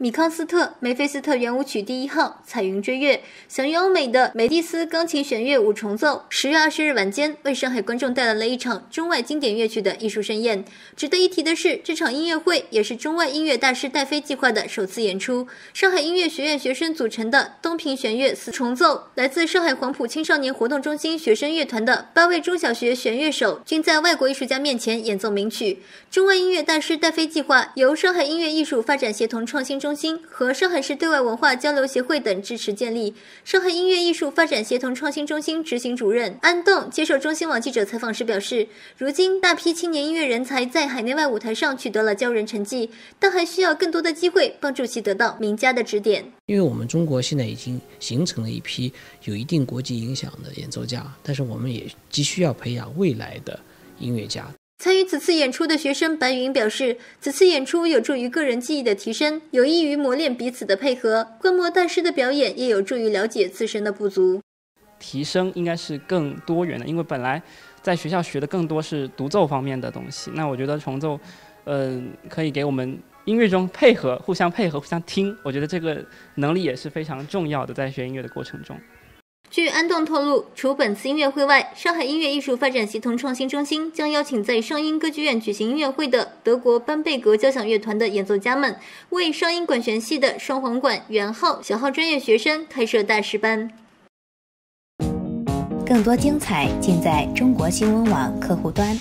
米康斯特、梅菲斯特圆舞曲第一号、彩云追月，享誉欧美的美蒂斯钢琴弦乐五重奏，十月二十日晚间为上海观众带来了一场中外经典乐曲的艺术盛宴。值得一提的是，这场音乐会也是中外音乐大师带飞计划的首次演出。上海音乐学院学生组成的东平弦乐四重奏，来自上海黄埔青少年活动中心学生乐团的八位中小学弦乐手，均在外国艺术家面前演奏名曲。中外音乐大师带飞计划由上海音乐艺术发展协同创新中。中心和上海市对外文化交流协会等支持建立上海音乐艺术发展协同创新中心。执行主任安栋接受中新网记者采访时表示，如今大批青年音乐人才在海内外舞台上取得了骄人成绩，但还需要更多的机会帮助其得到名家的指点。因为我们中国现在已经形成了一批有一定国际影响的演奏家，但是我们也急需要培养未来的音乐家。参与此次演出的学生白云表示，此次演出有助于个人技艺的提升，有益于磨练彼此的配合。观摩大师的表演也有助于了解自身的不足。提升应该是更多元的，因为本来在学校学的更多是独奏方面的东西。那我觉得重奏，嗯，可以给我们音乐中配合、互相配合、互相听。我觉得这个能力也是非常重要的，在学音乐的过程中。据安栋透露，除本次音乐会外，上海音乐艺术发展协同创新中心将邀请在上音歌剧院举行音乐会的德国班贝格交响乐团的演奏家们，为上音管弦系的双簧管、圆号、小号专业学生开设大师班。更多精彩尽在中国新闻网客户端。